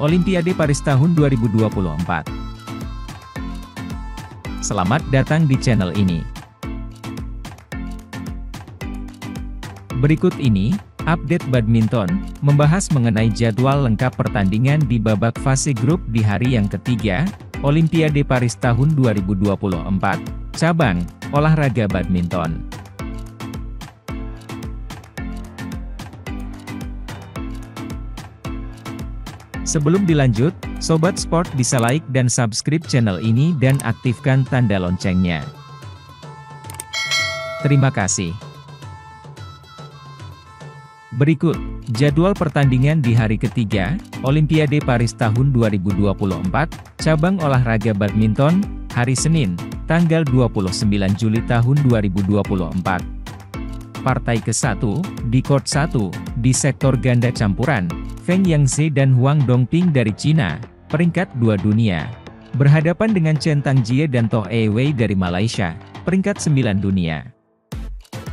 Olimpiade Paris tahun 2024. Selamat datang di channel ini. Berikut ini, update badminton, membahas mengenai jadwal lengkap pertandingan di babak fase grup di hari yang ketiga, Olimpiade Paris tahun 2024, cabang, olahraga badminton. Sebelum dilanjut, Sobat Sport bisa like dan subscribe channel ini dan aktifkan tanda loncengnya. Terima kasih. Berikut, jadwal pertandingan di hari ketiga, Olimpiade Paris tahun 2024, cabang olahraga badminton, hari Senin, tanggal 29 Juli tahun 2024. Partai ke-1, di Court 1, di sektor ganda campuran, Feng Yangzi dan Huang Dongping dari Cina, peringkat dua dunia. Berhadapan dengan Chen Tangjie dan Toh Ewei dari Malaysia, peringkat 9 dunia.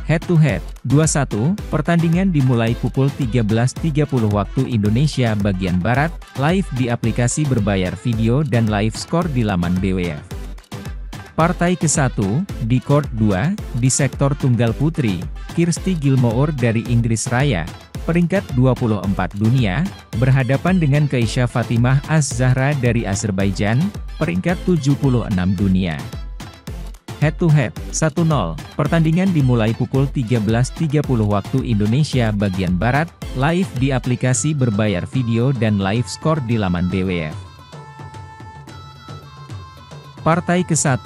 Head to head, 2-1, pertandingan dimulai pukul 13.30 waktu Indonesia bagian Barat, live di aplikasi berbayar video dan live score di laman BWF. Partai ke-1, di court 2, di sektor tunggal putri, Kirsty Gilmore dari Inggris Raya, peringkat 24 dunia, berhadapan dengan Keisha Fatimah Az-Zahra dari Azerbaijan, peringkat 76 dunia. Head to head, 1-0, pertandingan dimulai pukul 13.30 waktu Indonesia bagian Barat, live di aplikasi berbayar video dan live score di laman BWF. Partai ke-1,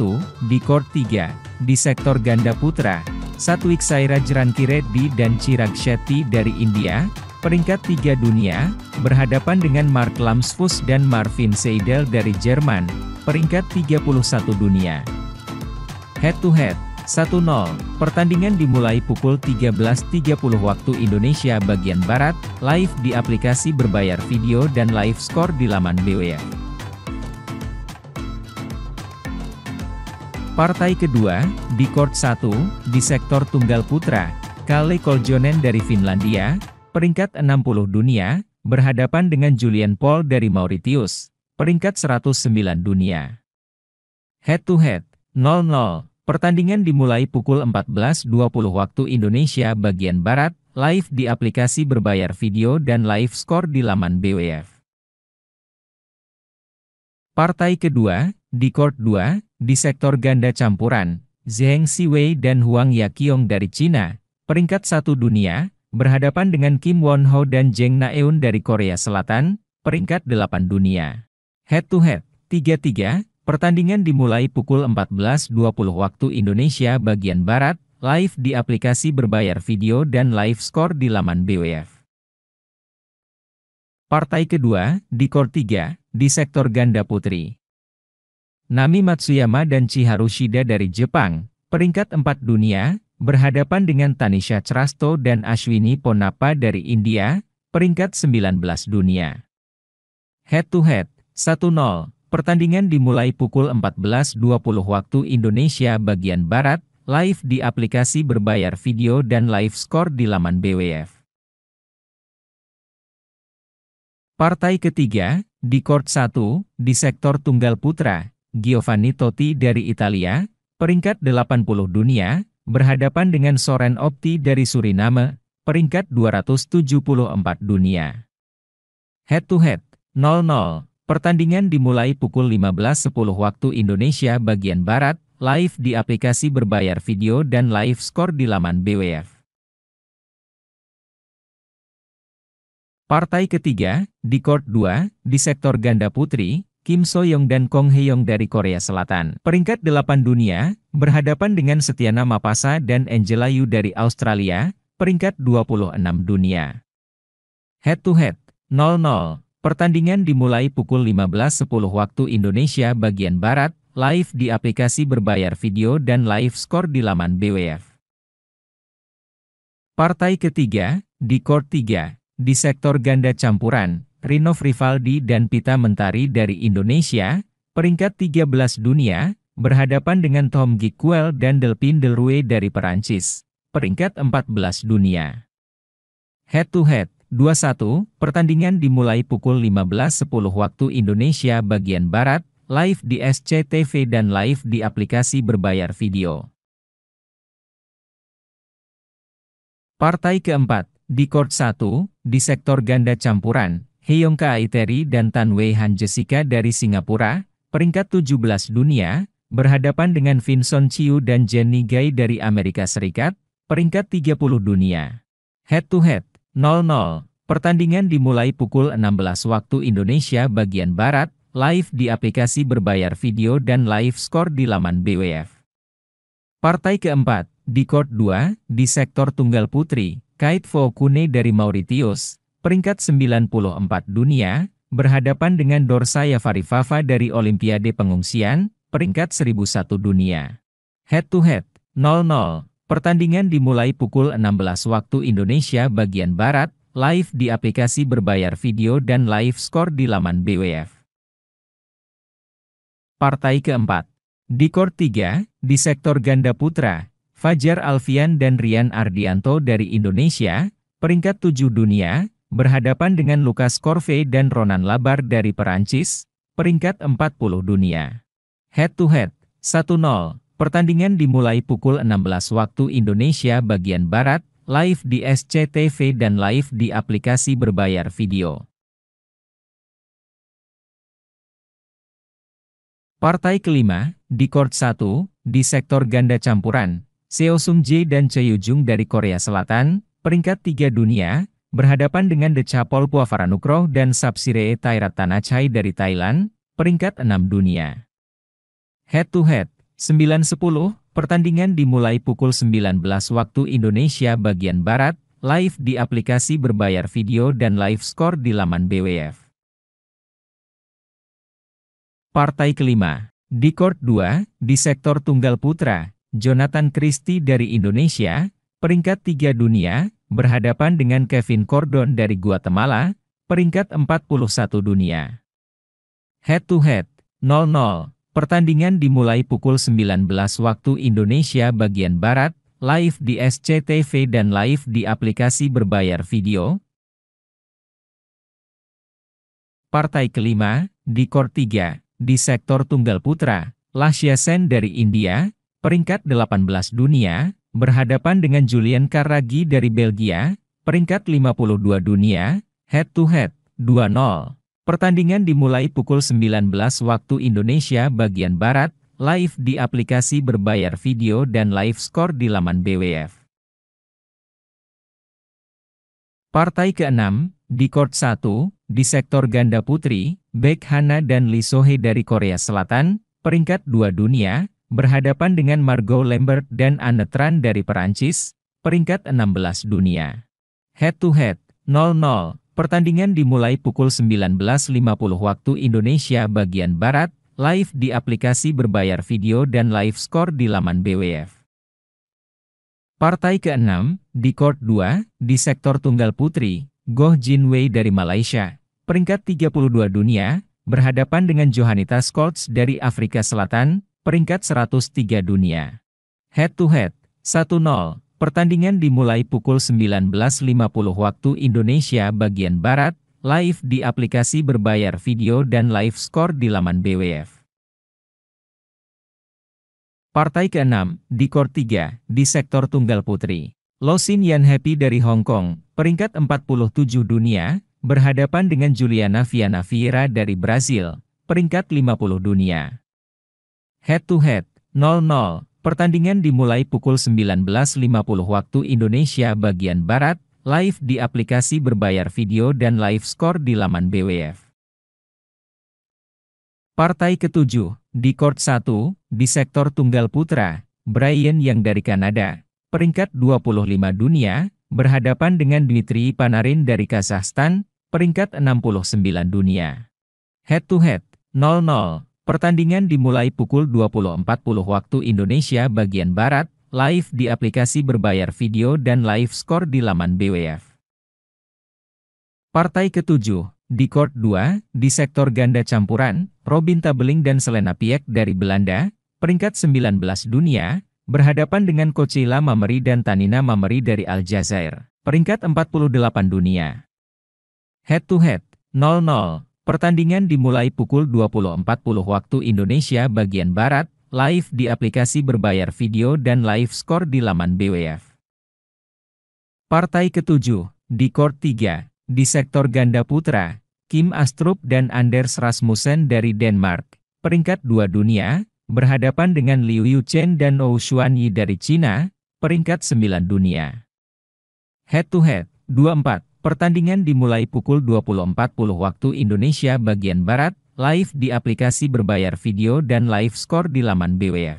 di Court 3, di sektor ganda putra, Satwik Sairaj Reddy dan Chirag Shetty dari India, peringkat tiga dunia, berhadapan dengan Mark Lamsfus dan Marvin Seidel dari Jerman, peringkat 31 dunia. Head to head, 1-0, pertandingan dimulai pukul 13.30 waktu Indonesia bagian Barat, live di aplikasi berbayar video dan live score di laman BWF. Partai kedua, di court 1, di sektor tunggal putra, Kalle Koljonen dari Finlandia, peringkat 60 dunia, berhadapan dengan Julian Paul dari Mauritius, peringkat 109 dunia. Head to head, 0-0. Pertandingan dimulai pukul 14.20 waktu Indonesia bagian Barat, live di aplikasi berbayar video dan live score di laman BWF. Partai kedua, di court 2, di sektor ganda campuran, Zheng Siwei dan Huang Yaqiong dari China, peringkat satu dunia, berhadapan dengan Kim Won Ho dan Jeng Naeun dari Korea Selatan, peringkat delapan dunia. Head to head, 3-3, pertandingan dimulai pukul 14.20 waktu Indonesia bagian Barat, live di aplikasi berbayar video dan live score di laman BWF. Partai kedua, di Kor 3, di sektor ganda putri. Nami Matsuyama dan Chiharu Shida dari Jepang, peringkat 4 dunia, berhadapan dengan Tanisha Chrasto dan Ashwini Ponapa dari India, peringkat 19 dunia. Head to head, 1-0, pertandingan dimulai pukul 14.20 waktu Indonesia bagian Barat, live di aplikasi berbayar video dan live score di laman BWF. Partai ketiga, di Court 1, di sektor Tunggal Putra, Giovanni Totti dari Italia, peringkat 80 dunia, berhadapan dengan Soren Opti dari Suriname, peringkat 274 dunia. Head to head, 0-0. Pertandingan dimulai pukul 15.10 waktu Indonesia bagian Barat, live di aplikasi berbayar video dan live score di laman BWF. Partai ketiga, di court 2, di sektor ganda putri, Kim so Young dan Kong hee Young dari Korea Selatan. Peringkat 8 dunia, berhadapan dengan Setiana Mapasa dan Angela Yu dari Australia, peringkat 26 dunia. Head to head, 0-0. Pertandingan dimulai pukul 15.10 waktu Indonesia bagian Barat, live di aplikasi berbayar video dan live score di laman BWF. Partai ketiga, di Court 3, di sektor ganda campuran, Rino Rivaldi dan Pita Mentari dari Indonesia, peringkat 13 dunia, berhadapan dengan Tom Gikwell dan Delphine Delrue dari Perancis, peringkat 14 dunia. Head to head, 21, pertandingan dimulai pukul 15.10 waktu Indonesia bagian Barat, live di SCTV dan live di aplikasi berbayar video. Partai keempat, di Court 1, di sektor ganda campuran, Heyongka Aiteri dan Tan Wei Han Jessica dari Singapura, peringkat 17 dunia, berhadapan dengan Vinson Chiu dan Jenny Gai dari Amerika Serikat, peringkat 30 dunia. Head to head, 0-0. Pertandingan dimulai pukul 16 waktu Indonesia bagian Barat, live di aplikasi berbayar video dan live score di laman BWF. Partai keempat, di Court 2, di sektor tunggal putri, Kait Fokune dari Mauritius, peringkat 94 dunia, berhadapan dengan Dorsaya Farifava dari Olimpiade Pengungsian, peringkat 1001 dunia. Head to head, 0-0. Pertandingan dimulai pukul 16 waktu Indonesia bagian Barat, live di aplikasi berbayar video dan live score di laman BWF. Partai keempat. Di Kor 3, di sektor ganda putra, Fajar Alfian dan Rian Ardianto dari Indonesia, peringkat 7 dunia, berhadapan dengan Lucas Corvey dan Ronan Labar dari Perancis, peringkat 40 dunia. Head to head, 1-0, pertandingan dimulai pukul 16 waktu Indonesia bagian Barat, live di SCTV dan live di aplikasi berbayar video. Partai kelima, di court 1, di sektor ganda campuran, Seo Sung Jae dan Choi Yoo Jung dari Korea Selatan, peringkat 3 dunia, Berhadapan dengan Decapol Puavaranukroh dan Sapsiree Tairatanachai dari Thailand, peringkat 6 dunia. Head to head, 9 pertandingan dimulai pukul 19 waktu Indonesia bagian Barat, live di aplikasi berbayar video dan live score di laman BWF. Partai kelima, di court 2, di sektor tunggal putra, Jonathan Christie dari Indonesia, peringkat 3 dunia, berhadapan dengan Kevin Cordon dari Guatemala, peringkat 41 dunia. Head to head, 0-0. Pertandingan dimulai pukul 19 waktu Indonesia bagian Barat, live di SCTV dan live di aplikasi berbayar video. Partai kelima, di Kor 3, di sektor Tunggal Putra, Lashya Sen dari India, peringkat 18 dunia, Berhadapan dengan Julian Karagi dari Belgia, peringkat 52 dunia, head to head, 2-0. Pertandingan dimulai pukul 19 waktu Indonesia bagian Barat, live di aplikasi berbayar video dan live score di laman BWF. Partai ke-6, di court 1, di sektor ganda putri, Baek Hana dan Lee Sohe dari Korea Selatan, peringkat 2 dunia, berhadapan dengan Margot Lambert dan Anne Tran dari Perancis, peringkat 16 dunia. Head to head, 0-0, pertandingan dimulai pukul 19.50 waktu Indonesia bagian Barat, live di aplikasi berbayar video dan live score di laman BWF. Partai ke-6, di Court 2, di sektor tunggal putri, Goh Jin Wei dari Malaysia, peringkat 32 dunia, berhadapan dengan Johanita Scots dari Afrika Selatan, peringkat 103 dunia. Head to head, 1-0, pertandingan dimulai pukul 19.50 waktu Indonesia bagian Barat, live di aplikasi berbayar video dan live score di laman BWF. Partai ke-6, di Kor 3, di sektor Tunggal Putri. Sin Yan Happy dari Hong Kong, peringkat 47 dunia, berhadapan dengan Juliana Viana Vieira dari Brazil, peringkat 50 dunia. Head to head, 0-0. Pertandingan dimulai pukul 19.50 waktu Indonesia bagian Barat, live di aplikasi berbayar video dan live score di laman BWF. Partai ketujuh, di court 1, di sektor tunggal putra, Brian yang dari Kanada, peringkat 25 dunia, berhadapan dengan Dmitri Panarin dari Kazakhstan, peringkat 69 dunia. Head to head, 0-0. Pertandingan dimulai pukul 20.40 waktu Indonesia bagian Barat, live di aplikasi berbayar video dan live score di laman BWF. Partai ketujuh, di Court 2, di sektor ganda campuran, Robin Tabeling dan Selena Piek dari Belanda, peringkat 19 dunia, berhadapan dengan Kocila Mameri dan Tanina Mameri dari Aljazair, peringkat 48 dunia. Head to head, 0-0. Pertandingan dimulai pukul 20.40 waktu Indonesia bagian Barat, live di aplikasi berbayar video dan live score di laman BWF. Partai ketujuh, di Court 3, di sektor ganda putra, Kim Astrup dan Anders Rasmussen dari Denmark, peringkat dua dunia, berhadapan dengan Liu Yuchen dan Ou Yi dari Cina, peringkat sembilan dunia. Head to head, 24, Pertandingan dimulai pukul 20.40 waktu Indonesia bagian Barat, live di aplikasi berbayar video dan live score di laman BWF.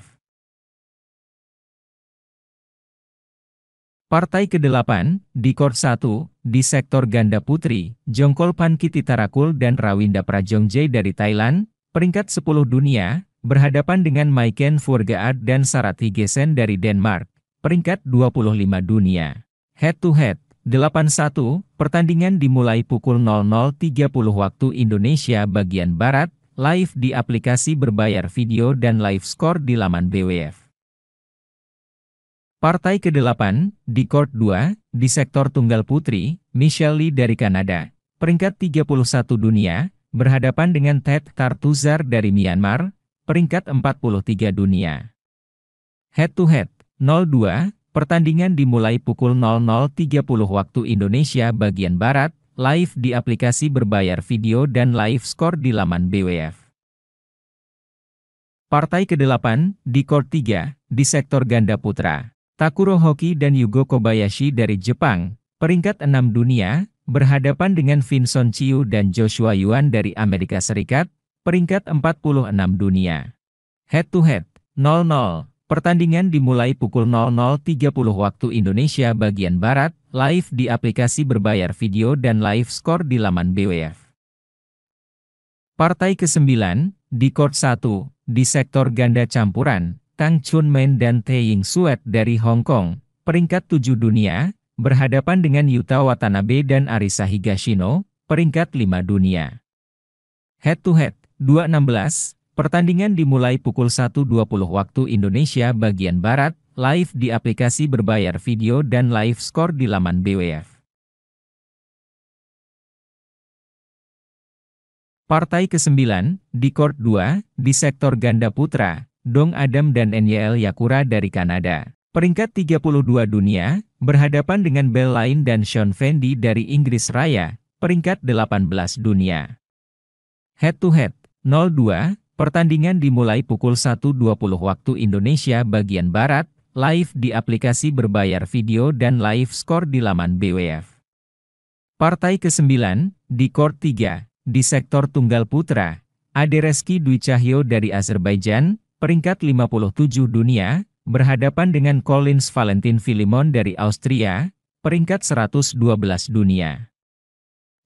Partai ke-8, di Kor 1, di sektor ganda putri, Jongkol Pankiti Tarakul dan Rawinda Prajongjai dari Thailand, peringkat 10 dunia, berhadapan dengan Maiken Furgaard dan Sarati Gesen dari Denmark, peringkat 25 dunia. Head to head, 81. Pertandingan dimulai pukul 00.30 waktu Indonesia bagian Barat, live di aplikasi berbayar video dan live score di laman BWF. Partai ke-8, di Court 2, di sektor tunggal putri, Michelle Lee dari Kanada, peringkat 31 dunia, berhadapan dengan Ted Tartuzar dari Myanmar, peringkat 43 dunia. Head to head, 02, Pertandingan dimulai pukul 00.30 waktu Indonesia bagian Barat, live di aplikasi berbayar video dan live score di laman BWF. Partai ke-8, di Court 3, di sektor ganda putra. Takuro Hoki dan Yugo Kobayashi dari Jepang, peringkat 6 dunia, berhadapan dengan Vinson Chiu dan Joshua Yuan dari Amerika Serikat, peringkat 46 dunia. Head to head, 00. Pertandingan dimulai pukul 00.30 waktu Indonesia bagian Barat, live di aplikasi berbayar video dan live score di laman BWF. Partai ke-9, di court 1, di sektor ganda campuran, Tang Chun Men dan Tae Ying Suet dari Hong Kong, peringkat 7 dunia, berhadapan dengan Yuta Watanabe dan Arisa Higashino, peringkat 5 dunia. Head to head, 2-16, Pertandingan dimulai pukul 1.20 waktu Indonesia bagian Barat, live di aplikasi berbayar video dan live score di laman BWF. Partai ke-9, di Court 2, di sektor ganda putra, Dong Adam dan NYL Yakura dari Kanada. Peringkat 32 dunia, berhadapan dengan Bell Lain dan Sean Fendi dari Inggris Raya, peringkat 18 dunia. Head to head, 0-2, Pertandingan dimulai pukul 1.20 waktu Indonesia bagian Barat, live di aplikasi berbayar video dan live score di laman BWF. Partai ke-9, di Court 3, di sektor Tunggal Putra, Adereski Dwi Cahyo dari Azerbaijan, peringkat 57 dunia, berhadapan dengan Collins Valentin Filimon dari Austria, peringkat 112 dunia.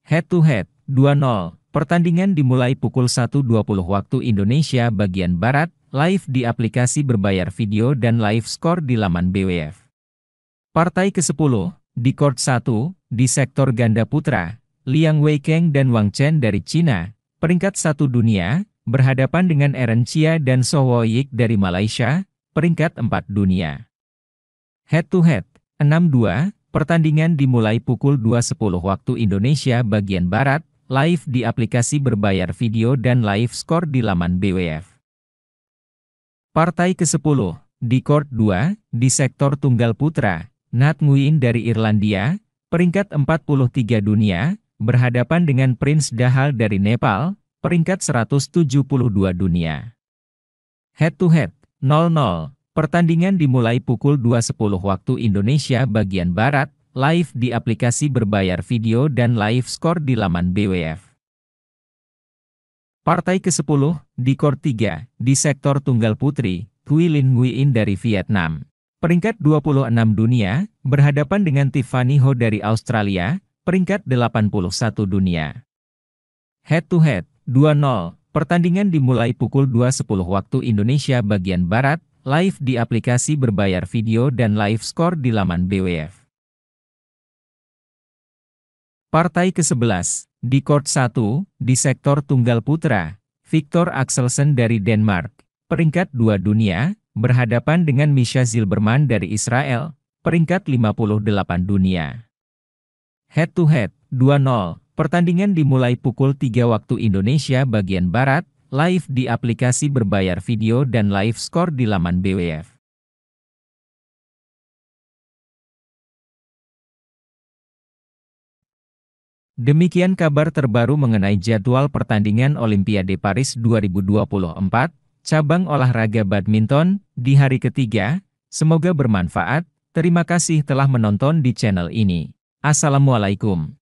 Head to head, 2-0, Pertandingan dimulai pukul 1.20 waktu Indonesia bagian Barat, live di aplikasi berbayar video dan live score di laman BWF. Partai ke-10, di court 1, di sektor ganda putra, Liang Weikeng dan Wang Chen dari China, peringkat satu dunia, berhadapan dengan Eren Chia dan Soho Yik dari Malaysia, peringkat 4 dunia. Head to head, 6-2, pertandingan dimulai pukul 2.10 waktu Indonesia bagian Barat, live di aplikasi berbayar video dan live score di laman BWF. Partai ke-10, di Court 2, di sektor tunggal putra, Nat Nguyen dari Irlandia, peringkat 43 dunia, berhadapan dengan Prince Dahal dari Nepal, peringkat 172 dunia. Head to head, 0-0, pertandingan dimulai pukul 2.10 waktu Indonesia bagian Barat, live di aplikasi berbayar video dan live score di laman BWF. Partai ke-10, di Kor 3, di sektor tunggal putri, Linh Nguyen dari Vietnam. Peringkat 26 dunia, berhadapan dengan Tiffany Ho dari Australia, peringkat 81 dunia. Head to head, 2-0, pertandingan dimulai pukul 2.10 waktu Indonesia bagian Barat, live di aplikasi berbayar video dan live score di laman BWF. Partai ke-11, di Court 1, di sektor tunggal putra, Victor Axelsen dari Denmark, peringkat 2 dunia, berhadapan dengan Misha Zilberman dari Israel, peringkat 58 dunia. Head to head, 2-0, pertandingan dimulai pukul 3 waktu Indonesia bagian Barat, live di aplikasi berbayar video dan live score di laman BWF. Demikian kabar terbaru mengenai jadwal pertandingan Olimpiade Paris 2024, cabang olahraga badminton, di hari ketiga. Semoga bermanfaat. Terima kasih telah menonton di channel ini. Assalamualaikum.